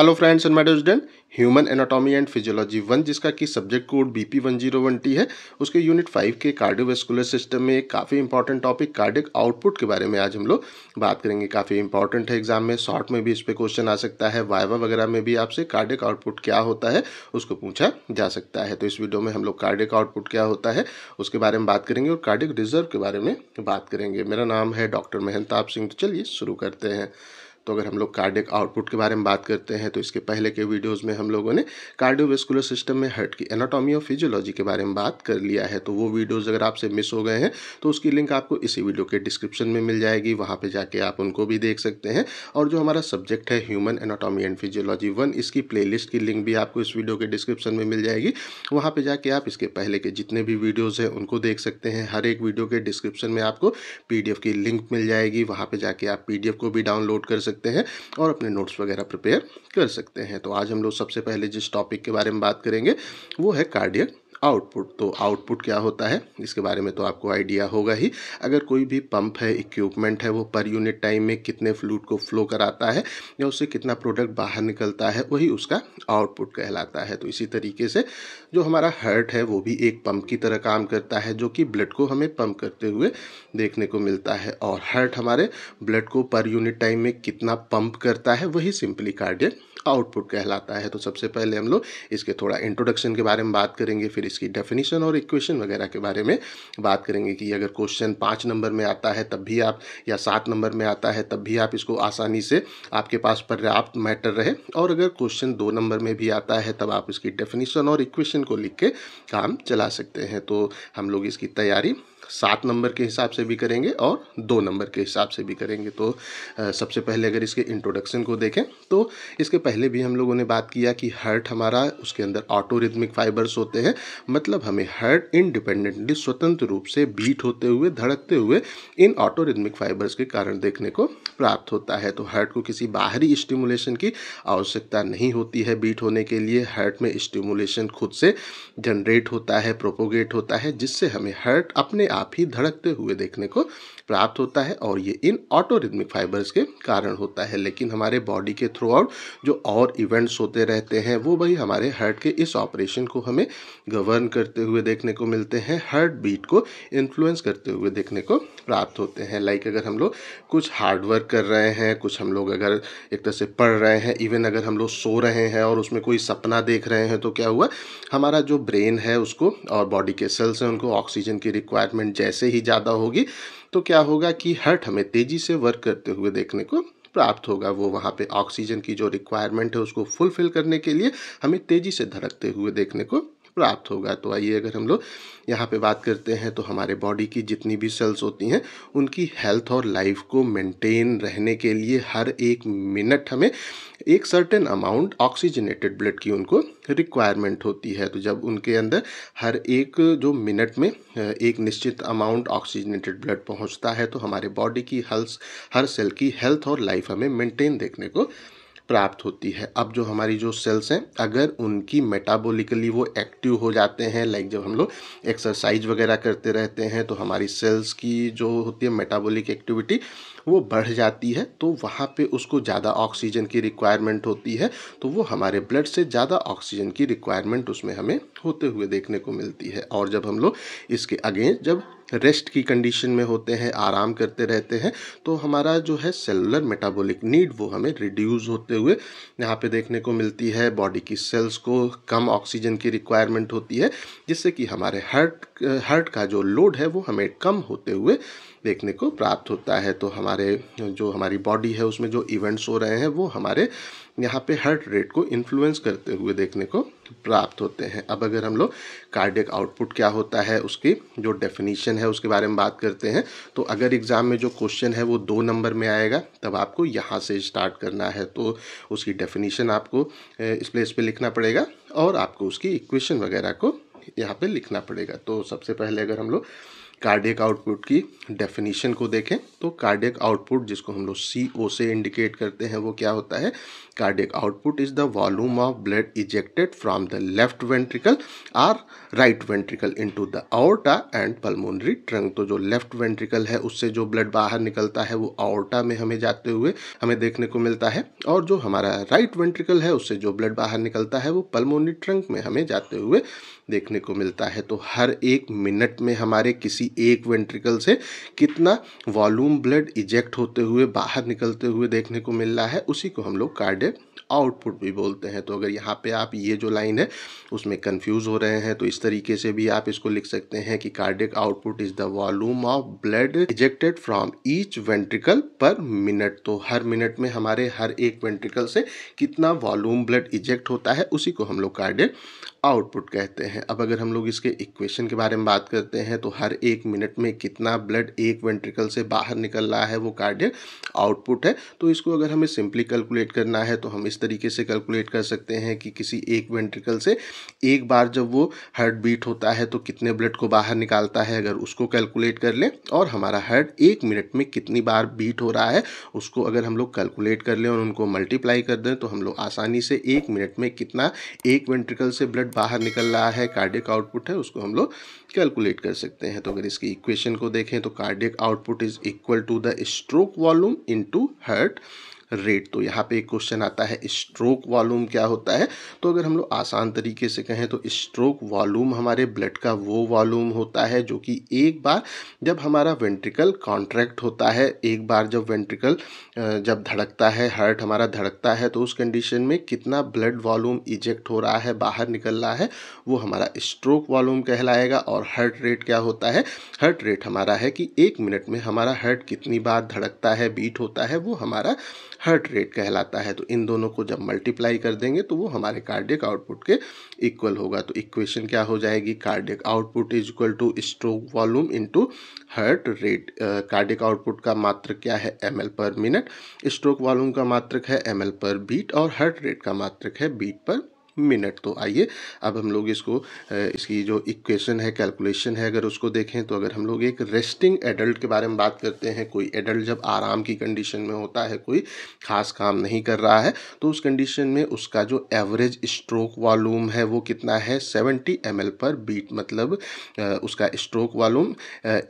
hello friends and madam student human anatomy and physiology one जिसका कि subject code B P one zero one T है उसके unit five के cardiovascular system में एक काफ़ी इंपॉर्टेंट टॉपिक कार्डिक आउटपुट के बारे में आज हम लोग बात करेंगे काफ़ी इंपॉर्टेंट है एग्जाम में शॉर्ट में भी इस पर क्वेश्चन आ सकता है वाइवा वगैरह में भी आपसे कार्डिक आउटपुट क्या होता है उसको पूछा जा सकता है तो इस वीडियो में हम लोग कार्डिक आउटपुट क्या होता है उसके बारे में बात करेंगे और कार्डिक रिजर्व के बारे में बात करेंगे मेरा नाम है डॉक्टर महंताप सिंह तो चलिए शुरू करते हैं तो अगर हम लोग कार्डिक आउटपुट के बारे में बात करते हैं तो इसके पहले के वीडियोज़ में हम लोगों ने कार्डियोवेस्कुलर सिस्टम में हर्ट की एनाटॉमी और फिजियोलॉजी के बारे में बात कर लिया है तो वो वीडियोज़ अगर आपसे मिस हो गए हैं तो उसकी लिंक आपको इसी वीडियो के डिस्क्रिप्शन में मिल जाएगी वहाँ पर जाके आप उनको भी देख सकते हैं और जो हमारा सब्जेक्ट है human anatomy and physiology one इसकी प्ले की लिंक भी आपको इस वीडियो के डिस्क्रिप्शन में मिल जाएगी वहाँ पर जाके आप इसके पहले के जितने भी वीडियोज़ हैं उनको देख सकते हैं हर एक वीडियो के डिस्क्रिप्शन में आपको पी की लिंक मिल जाएगी वहाँ पर जाके आप पी को भी डाउनलोड कर सकते सकते हैं और अपने नोट्स वगैरह प्रिपेयर कर सकते हैं तो आज हम लोग सबसे पहले जिस टॉपिक के बारे में बात करेंगे वो है कार्डियक आउटपुट तो आउटपुट क्या होता है इसके बारे में तो आपको आइडिया होगा ही अगर कोई भी पंप है इक्विपमेंट है वो पर यूनिट टाइम में कितने फ्लूड को फ्लो कराता है या उससे कितना प्रोडक्ट बाहर निकलता है वही उसका आउटपुट कहलाता है तो इसी तरीके से जो हमारा हर्ट है वो भी एक पंप की तरह काम करता है जो कि ब्लड को हमें पंप करते हुए देखने को मिलता है और हर्ट हमारे ब्लड को पर यूनिट टाइम में कितना पंप करता है वही सिंपली कार्डियक आउटपुट कहलाता है तो सबसे पहले हम लोग इसके थोड़ा इंट्रोडक्शन के बारे में बात करेंगे फिर इसकी डेफिनेशन और इक्वेशन वगैरह के बारे में बात करेंगे कि अगर क्वेश्चन पाँच नंबर में आता है तब भी आप या सात नंबर में आता है तब भी आप इसको आसानी से आपके पास पर्याप्त मैटर रहे और अगर क्वेश्चन दो नंबर में भी आता है तब आप इसकी डेफिनेशन और इक्वेशन को लिख के काम चला सकते हैं तो हम लोग इसकी तैयारी सात नंबर के हिसाब से भी करेंगे और दो नंबर के हिसाब से भी करेंगे तो सबसे पहले अगर इसके इंट्रोडक्शन को देखें तो इसके पहले भी हम लोगों ने बात किया कि हर्ट हमारा उसके अंदर ऑटो फाइबर्स होते हैं मतलब हमें हर्ट इंडिपेंडेंटली स्वतंत्र रूप से बीट होते हुए धड़कते हुए इन ऑटो फाइबर्स के कारण देखने को प्राप्त होता है तो हर्ट को किसी बाहरी स्टिमुलेशन की आवश्यकता नहीं होती है बीट होने के लिए हर्ट में स्टिमुलेशन खुद से जनरेट होता है प्रोपोगेट होता है जिससे हमें हर्ट अपने आप ही धड़कते हुए देखने को प्राप्त होता है और ये इन ऑटोरिदमिक फाइबर्स के कारण होता है लेकिन हमारे बॉडी के थ्रू आउट जो और इवेंट्स होते रहते हैं वो भाई हमारे हार्ट के इस ऑपरेशन को हमें गवर्न करते हुए देखने को मिलते हैं हार्ट बीट को इन्फ्लुएंस करते हुए देखने को प्राप्त होते हैं लाइक अगर हम लोग कुछ हार्डवर्क कर रहे हैं कुछ हम लोग अगर एक तरह से पढ़ रहे हैं इवन अगर हम लोग सो रहे हैं और उसमें कोई सपना देख रहे हैं तो क्या हुआ हमारा जो ब्रेन है उसको और बॉडी के सेल्स हैं उनको ऑक्सीजन की रिक्वायरमेंट इन्वेस्टमेंट जैसे ही ज़्यादा होगी तो क्या होगा कि हर्ट हमें तेज़ी से वर्क करते हुए देखने को प्राप्त होगा वो वहाँ पे ऑक्सीजन की जो रिक्वायरमेंट है उसको फुलफिल करने के लिए हमें तेज़ी से धड़कते हुए देखने को प्राप्त होगा तो आइए अगर हम लोग यहाँ पे बात करते हैं तो हमारे बॉडी की जितनी भी सेल्स होती हैं उनकी हेल्थ और लाइफ को मेंटेन रहने के लिए हर एक मिनट हमें एक सर्टेन अमाउंट ऑक्सीजनेटेड ब्लड की उनको रिक्वायरमेंट होती है तो जब उनके अंदर हर एक जो मिनट में एक निश्चित अमाउंट ऑक्सीजनेटेड ब्लड पहुँचता है तो हमारे बॉडी की हल्स हर सेल की हेल्थ और लाइफ हमें मेंटेन देखने को प्राप्त होती है अब जो हमारी जो सेल्स हैं अगर उनकी मेटाबॉलिकली वो एक्टिव हो जाते हैं लाइक जब हम लोग एक्सरसाइज वगैरह करते रहते हैं तो हमारी सेल्स की जो होती है मेटाबॉलिक एक्टिविटी वो बढ़ जाती है तो वहाँ पे उसको ज़्यादा ऑक्सीजन की रिक्वायरमेंट होती है तो वो हमारे ब्लड से ज़्यादा ऑक्सीजन की रिक्वायरमेंट उसमें हमें होते हुए देखने को मिलती है और जब हम लोग इसके अगेंस्ट जब रेस्ट की कंडीशन में होते हैं आराम करते रहते हैं तो हमारा जो है सेलुलर मेटाबॉलिक नीड वो हमें रिड्यूस होते हुए यहाँ पे देखने को मिलती है बॉडी की सेल्स को कम ऑक्सीजन की रिक्वायरमेंट होती है जिससे कि हमारे हार्ट हार्ट का जो लोड है वो हमें कम होते हुए देखने को प्राप्त होता है तो हमारे जो हमारी बॉडी है उसमें जो इवेंट्स हो रहे हैं वो हमारे यहाँ पे हर्ट रेट को इन्फ्लुएंस करते हुए देखने को प्राप्त होते हैं अब अगर हम लोग कार्डिक आउटपुट क्या होता है उसकी जो डेफिनीशन है उसके बारे में बात करते हैं तो अगर एग्ज़ाम में जो क्वेश्चन है वो दो नंबर में आएगा तब आपको यहाँ से स्टार्ट करना है तो उसकी डेफिनीशन आपको इस प्लेस पे लिखना पड़ेगा और आपको उसकी इक्वेशन वगैरह को यहाँ पे लिखना पड़ेगा तो सबसे पहले अगर हम लोग कार्डियक आउटपुट की डेफिनेशन को देखें तो कार्डियक आउटपुट जिसको हम लोग सी ओ से इंडिकेट करते हैं वो क्या होता है cardiac output is the volume of blood ejected from the left ventricle or right ventricle into the aorta and pulmonary trunk तो जो लेफ्ट वेंट्रिकल है उससे जो ब्लड बाहर निकलता है वो आउटा में हमें जाते हुए हमें देखने को मिलता है और जो हमारा राइट right वेंट्रिकल है उससे जो ब्लड बाहर निकलता है वो पल्मोनरी ट्रंक में हमें जाते हुए देखने को मिलता है तो हर एक मिनट में हमारे किसी एक वेंट्रिकल से कितना वॉल्यूम ब्लड इजेक्ट होते हुए बाहर निकलते हुए देखने को मिल रहा है उसी को हम लोग कार्डे आउटपुट भी बोलते हैं तो अगर यहाँ पे आप ये जो लाइन है उसमें कंफ्यूज हो रहे हैं तो इस तरीके से भी आप इसको लिख सकते हैं कि cardiac output is the volume of blood ejected from each ventricle per minute तो हर मिनट में हमारे हर एक वेंट्रिकल से कितना वॉल्यूम ब्लड इजेक्ट होता है उसी को हम लोग कार्डिक आउटपुट कहते हैं अब अगर हम लोग इसके इक्वेशन के बारे में बात करते हैं तो हर एक मिनट में कितना ब्लड एक वेंट्रिकल से बाहर निकल रहा है वो कार्डियक आउटपुट है तो इसको अगर हमें सिंपली कैलकुलेट करना है तो हम इस तरीके से कैलकुलेट कर सकते हैं कि किसी एक वेंट्रिकल से एक बार जब वो हार्ट बीट होता है तो कितने ब्लड को बाहर निकालता है अगर उसको कैलकुलेट कर लें और हमारा हार्ट एक मिनट में कितनी बार बीट हो रहा है उसको अगर हम लोग कैलकुलेट कर लें और उनको मल्टीप्लाई कर दें तो हम लोग आसानी से एक मिनट में कितना एक वेंट्रिकल से ब्लड ब्लड बाहर निकल रहा है कार्डियक आउटपुट है उसको हम लोग कैलकुलेट कर सकते हैं तो अगर इसकी इक्वेशन को देखें तो cardiac output is equal to the stroke volume into heart rate तो यहाँ पे एक क्वेश्चन आता है स्ट्रोक वॉल्यूम क्या होता है तो अगर हम लोग आसान तरीके से कहें तो स्ट्रोक वॉल्यूम हमारे ब्लड का वो वॉल्यूम होता है जो कि एक बार जब हमारा वेंट्रिकल कॉन्ट्रैक्ट होता है एक बार जब वेंट्रिकल जब धड़कता है हर्ट हमारा धड़कता है तो उस कंडीशन में कितना ब्लड वॉल्यूम इजेक्ट हो रहा है बाहर निकल रहा है वो हमारा स्ट्रोक वॉल्यूम कहलाएगा और हर्ट रेट क्या होता है हर्ट रेट हमारा है कि एक मिनट में हमारा हर्ट कितनी बार धड़कता है बीट होता है वो हमारा हर्ट रेट कहलाता है तो इन दोनों को जब मल्टीप्लाई कर देंगे तो वो हमारे कार्डियक आउटपुट के इक्वल होगा तो इक्वेशन क्या हो जाएगी cardiac output is equal to stroke volume into heart rate cardiac output का मात्र क्या है एम पर मिनट स्ट्रोक वॉल्यूम का मात्रक है एम पर बीट और हर्ट रेट का मात्रक है बीट पर मिनट तो आइए अब हम लोग इसको इसकी जो इक्वेशन है कैलकुलेशन है अगर उसको देखें तो अगर हम लोग एक रेस्टिंग एडल्ट के बारे में बात करते हैं कोई एडल्ट जब आराम की कंडीशन में होता है कोई खास काम नहीं कर रहा है तो उस कंडीशन में उसका जो एवरेज स्ट्रोक वॉलूम है वो कितना है सेवेंटी एम पर बीट मतलब उसका स्ट्रोक वॉलूम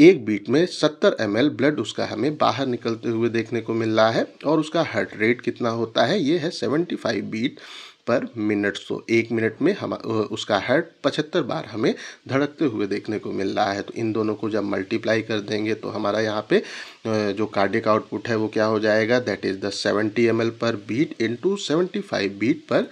एक बीट में सत्तर एम ब्लड उसका हमें बाहर निकलते हुए देखने को मिल रहा है और उसका हार्ट रेट कितना होता है ये है seventy five beat per minute so एक मिनट में हम उसका हर्ट पचहत्तर बार हमें धड़कते हुए देखने को मिल रहा है तो इन दोनों को जब मल्टीप्लाई कर देंगे तो हमारा यहाँ पे जो कार्डिक आउटपुट है वो क्या हो जाएगा that is the seventy M per beat in seventy beat per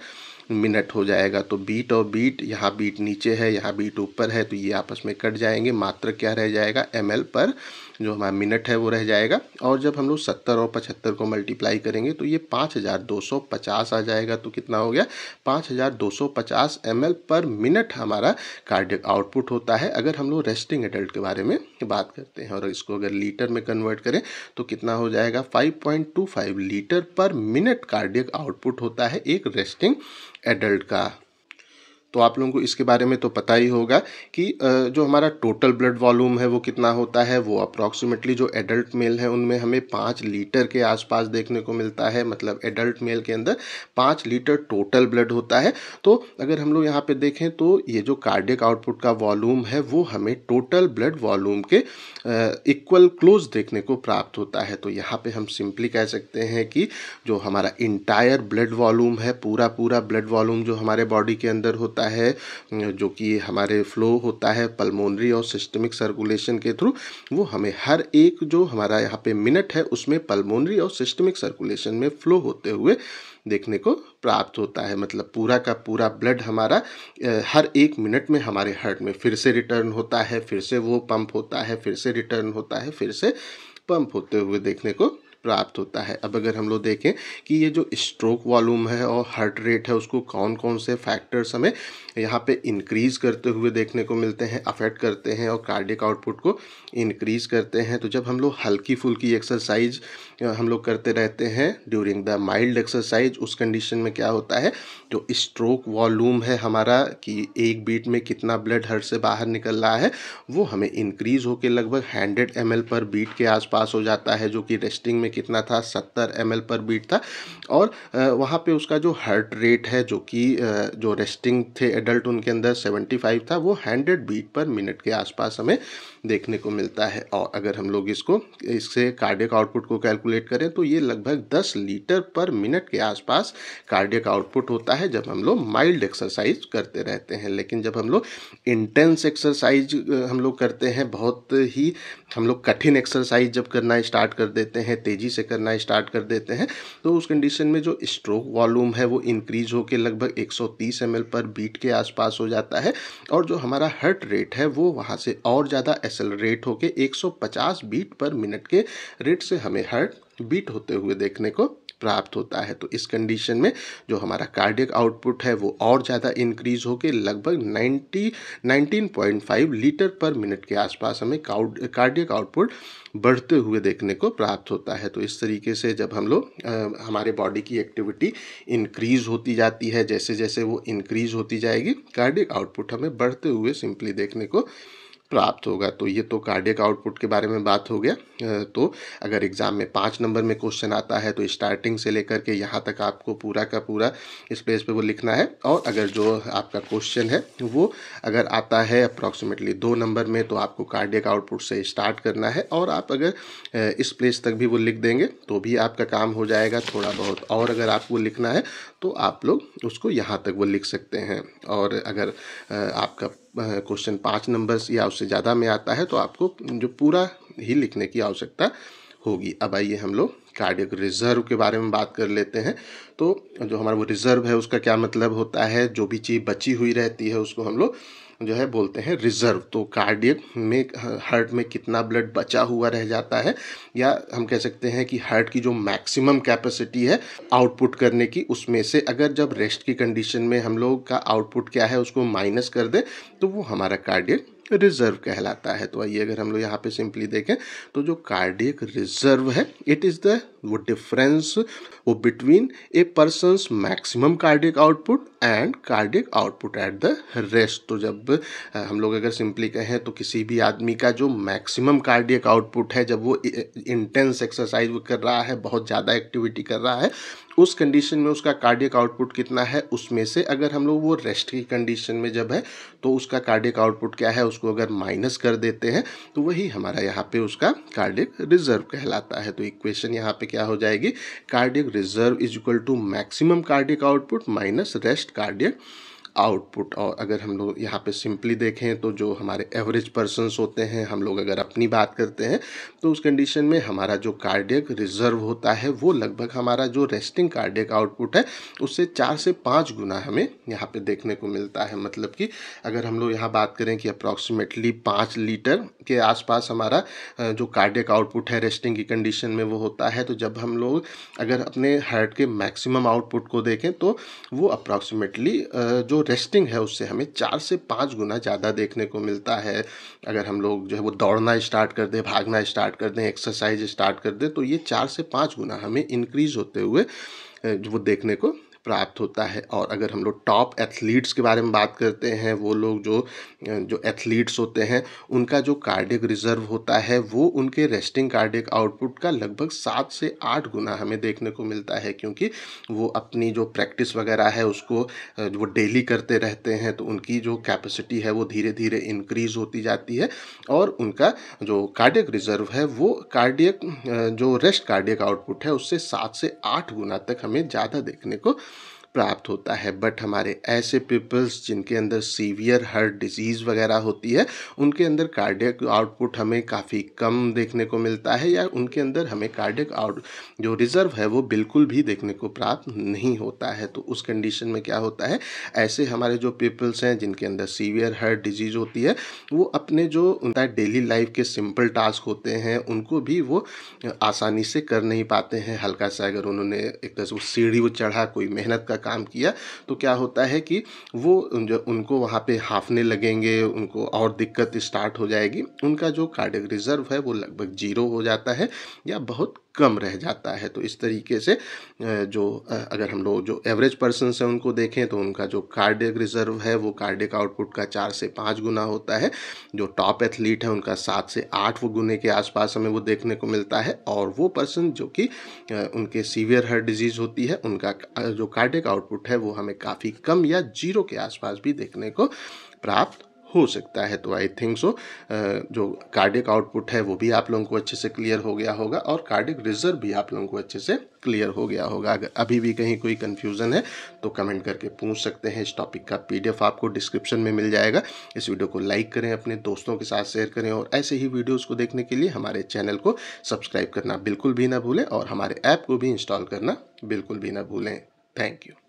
minute हो जाएगा तो बीट और बीट यहाँ बीट नीचे है यहाँ बीट ऊपर है तो ये आपस में कट जाएंगे मात्र क्या रह जाएगा एम पर जो हमारा मिनट है वो रह जाएगा और जब हम लोग सत्तर और पचहत्तर को मल्टीप्लाई करेंगे तो ये पाँच हज़ार दो सौ पचास आ जाएगा तो कितना हो गया पाँच हज़ार दो सौ पचास एम एल पर मिनट हमारा कार्डियक आउटपुट होता है अगर हम लोग रेस्टिंग एडल्ट के बारे में बात करते हैं और इसको अगर लीटर में कन्वर्ट करें तो कितना हो जाएगा five point two five litre per minute cardiac output होता है एक रेस्टिंग एडल्ट का तो आप लोगों को इसके बारे में तो पता ही होगा कि जो हमारा टोटल ब्लड वॉल्यूम है वो कितना होता है वो अप्रॉक्सीमेटली जो एडल्ट मेल है उनमें हमें पाँच लीटर के आसपास देखने को मिलता है मतलब एडल्ट मेल के अंदर पाँच लीटर टोटल ब्लड होता है तो अगर हम लोग यहाँ पे देखें तो ये जो कार्डियक आउटपुट का वॉल्यूम है वो हमें टोटल ब्लड वॉल्यूम के इक्वल क्लोज देखने को प्राप्त होता है तो यहाँ पर हम सिंपली कह सकते हैं कि जो हमारा इंटायर ब्लड वॉल्यूम है पूरा पूरा ब्लड वॉल्यूम जो हमारे बॉडी के अंदर होता होता है जो कि हमारे फ्लो होता है पल्मोनरी और सिस्टमिक सर्कुलेशन के थ्रू वो हमें हर एक जो हमारा यहाँ पे मिनट है उसमें पल्मोनरी और सिस्टमिक सर्कुलेशन में फ्लो होते हुए देखने को प्राप्त होता है मतलब पूरा का पूरा ब्लड हमारा हर एक मिनट में हमारे हार्ट में फिर से रिटर्न होता है फिर से वो पंप होता है फिर से रिटर्न होता है फिर से पंप होते हुए देखने को प्राप्त होता है अब अगर हम लोग देखें कि ये जो स्ट्रोक वॉल्यूम है और हार्ट रेट है उसको कौन कौन से फैक्टर्स हमें यहाँ पे इंक्रीज़ करते हुए देखने को मिलते हैं अफेक्ट करते हैं और कार्डिक आउटपुट को इंक्रीज़ करते हैं तो जब हम लोग हल्की फुल्की एक्सरसाइज हम लोग करते रहते हैं ड्यूरिंग द माइल्ड एक्सरसाइज उस कंडीशन में क्या होता है जो स्ट्रोक वॉल्यूम है हमारा कि एक बीट में कितना ब्लड हर से बाहर निकल रहा है वो हमें इंक्रीज़ होकर लगभग हंड्रेड एम पर बीट के आसपास हो जाता है जो कि रेस्टिंग में कितना था सत्तर एम पर बीट था और वहाँ पे उसका जो हार्ट रेट है जो कि जो रेस्टिंग थे एडल्ट उनके अंदर सेवेंटी था वो हंड्रेड बीट पर मिनट के आसपास हमें देखने को मिलता है और अगर हम लोग इसको इससे कार्डियक आउटपुट को कैलकुलेट करें तो ये लगभग 10 लीटर पर मिनट के आसपास कार्डियक आउटपुट होता है जब हम लोग माइल्ड एक्सरसाइज करते रहते हैं लेकिन जब हम लोग इंटेंस एक्सरसाइज हम लोग करते हैं बहुत ही हम लोग कठिन एक्सरसाइज जब करना स्टार्ट कर देते हैं तेज़ी से करना स्टार्ट कर देते हैं तो उस कंडीशन में जो स्ट्रोक वॉल्यूम है वो इंक्रीज होकर लगभग 130 सौ पर बीट के आसपास हो जाता है और जो हमारा हर्ट रेट है वो वहाँ से और ज़्यादा एक्सेलरेट होके पचास बीट पर मिनट के रेट से हमें हर्ट बीट होते हुए देखने को प्राप्त होता है तो इस कंडीशन में जो हमारा कार्डियक आउटपुट है वो और ज़्यादा इंक्रीज होकर लगभग 90 19.5 लीटर पर मिनट के आसपास हमें कार्डियक आउटपुट बढ़ते हुए देखने को प्राप्त होता है तो इस तरीके से जब हम लोग हमारे बॉडी की एक्टिविटी इंक्रीज होती जाती है जैसे जैसे वो इंक्रीज होती जाएगी कार्डिक आउटपुट हमें बढ़ते हुए सिंपली देखने को प्राप्त होगा तो ये तो कार्डियक आउटपुट के बारे में बात हो गया तो अगर एग्ज़ाम में पाँच नंबर में क्वेश्चन आता है तो स्टार्टिंग से लेकर के यहाँ तक आपको पूरा का पूरा इस प्लेस पे वो लिखना है और अगर जो आपका क्वेश्चन है वो अगर आता है अप्रॉक्सीमेटली दो नंबर में तो आपको कार्डियक आउटपुट से स्टार्ट करना है और आप अगर इस प्लेस तक भी वो लिख देंगे तो भी आपका काम हो जाएगा थोड़ा बहुत और अगर आपको लिखना है तो आप लोग उसको यहाँ तक वो लिख सकते हैं और अगर आपका क्वेश्चन पाँच नंबर या उससे ज़्यादा में आता है तो आपको जो पूरा ही लिखने की आवश्यकता होगी अब आइए हम लोग कार्डियक रिजर्व के बारे में बात कर लेते हैं तो जो हमारा वो रिजर्व है उसका क्या मतलब होता है जो भी चीज़ बची हुई रहती है उसको हम लोग जो है बोलते हैं रिजर्व तो कार्डियक में हार्ट में कितना ब्लड बचा हुआ रह जाता है या हम कह सकते हैं कि हार्ट की जो मैक्सिमम कैपेसिटी है आउटपुट करने की उसमें से अगर जब रेस्ट की कंडीशन में हम लोग का आउटपुट क्या है उसको माइनस कर दे तो वो हमारा कार्डियक रिजर्व कहलाता है तो आइए अगर हम लोग यहाँ पे सिंपली देखें तो जो कार्डियक रिजर्व है इट इज़ द वो डिफरेंस वो between a person's maximum cardiac output and cardiac output at the rest तो जब हम लोग अगर सिंपली कहें तो किसी भी आदमी का जो मैक्सिमम कार्डियक आउटपुट है जब वो इंटेंस एक्सरसाइज कर रहा है बहुत ज़्यादा एक्टिविटी कर रहा है उस कंडीशन में उसका कार्डियक आउटपुट कितना है उसमें से अगर हम लोग वो रेस्ट की कंडीशन में जब है तो उसका कार्डियक आउटपुट क्या है उसको अगर माइनस कर देते हैं तो वही हमारा यहाँ पे उसका कार्डियक रिजर्व कहलाता है तो इक्वेशन यहाँ पे क्या हो जाएगी cardiac reserve is equal to maximum cardiac output minus rest cardiac output और अगर हम लोग यहाँ पे सिंपली देखें तो जो हमारे एवरेज पर्सनस होते हैं हम लोग अगर अपनी बात करते हैं तो उस कंडीशन में हमारा जो कार्डियक रिजर्व होता है वो लगभग हमारा जो रेस्टिंग कार्डियक आउटपुट है उससे चार से पाँच गुना हमें यहाँ पे देखने को मिलता है मतलब कि अगर हम लोग यहाँ बात करें कि अप्रॉक्सीमेटली पाँच लीटर के आसपास हमारा जो कार्डियक आउटपुट है रेस्टिंग की कंडीशन में वो होता है तो जब हम लोग अगर अपने हार्ट के मैक्सिमम आउटपुट को देखें तो वो अप्रॉक्सीमेटली जो रेस्टिंग है उससे हमें चार से पाँच गुना ज़्यादा देखने को मिलता है अगर हम लोग जो है वो दौड़ना स्टार्ट कर दें भागना स्टार्ट कर दें एक्सरसाइज स्टार्ट कर दें तो ये चार से पाँच गुना हमें इंक्रीज़ होते हुए वो देखने को प्राप्त होता है और अगर हम लोग टॉप एथलीट्स के बारे में बात करते हैं वो लोग जो जो एथलीट्स होते हैं उनका जो कार्डिक रिजर्व होता है वो उनके रेस्टिंग कार्डिक आउटपुट का लगभग सात से आठ गुना हमें देखने को मिलता है क्योंकि वो अपनी जो प्रैक्टिस वगैरह है उसको वो डेली करते रहते हैं तो उनकी जो कैपेसिटी है वो धीरे धीरे इंक्रीज होती जाती है और उनका जो कार्डिक रिजर्व है वो कार्डियक जो रेस्ट कार्डियक आउटपुट है उससे सात से आठ गुना तक हमें ज़्यादा देखने को प्राप्त होता है बट हमारे ऐसे पीपल्स जिनके अंदर सीवियर हर्ट डिजीज़ वगैरह होती है उनके अंदर कार्डियक आउटपुट हमें काफ़ी कम देखने को मिलता है या उनके अंदर हमें कार्डियक आउट जो रिज़र्व है वो बिल्कुल भी देखने को प्राप्त नहीं होता है तो उस कंडीशन में क्या होता है ऐसे हमारे जो पीपल्स हैं जिनके अंदर सीवियर हर्ट डिजीज़ होती है वो अपने जो उनका डेली लाइफ के सिंपल टास्क होते हैं उनको भी वो आसानी से कर नहीं पाते हैं हल्का सा अगर उन्होंने एक तरह से वो सीढ़ी वो चढ़ा कोई मेहनत का काम किया तो क्या होता है कि वो जो उनको वहाँ पे हाफने लगेंगे उनको और दिक्कत स्टार्ट हो जाएगी उनका जो कार्डिक रिजर्व है वो लगभग जीरो हो जाता है या बहुत कम रह जाता है तो इस तरीके से जो अगर हम लोग जो एवरेज पर्सन हैं उनको देखें तो उनका जो कार्डियक रिजर्व है वो कार्डियक आउटपुट का चार से पाँच गुना होता है जो टॉप एथलीट है उनका सात से आठ वो गुने के आसपास हमें वो देखने को मिलता है और वो पर्सन जो कि उनके सीवियर हर्ट डिजीज़ होती है उनका जो कार्डिक आउटपुट है वो हमें काफ़ी कम या जीरो के आसपास भी देखने को प्राप्त हो सकता है तो आई थिंक सो जो कार्डिक आउटपुट है वो भी आप लोगों को अच्छे से क्लियर हो गया होगा और कार्डिक रिजर्व भी आप लोगों को अच्छे से क्लियर हो गया होगा अगर अभी भी कहीं कोई कन्फ्यूज़न है तो कमेंट करके पूछ सकते हैं इस टॉपिक का पीडीएफ आपको डिस्क्रिप्शन में मिल जाएगा इस वीडियो को लाइक करें अपने दोस्तों के साथ शेयर करें और ऐसे ही वीडियोज़ को देखने के लिए हमारे चैनल को सब्सक्राइब करना बिल्कुल भी ना भूलें और हमारे ऐप को भी इंस्टॉल करना बिल्कुल भी ना भूलें थैंक यू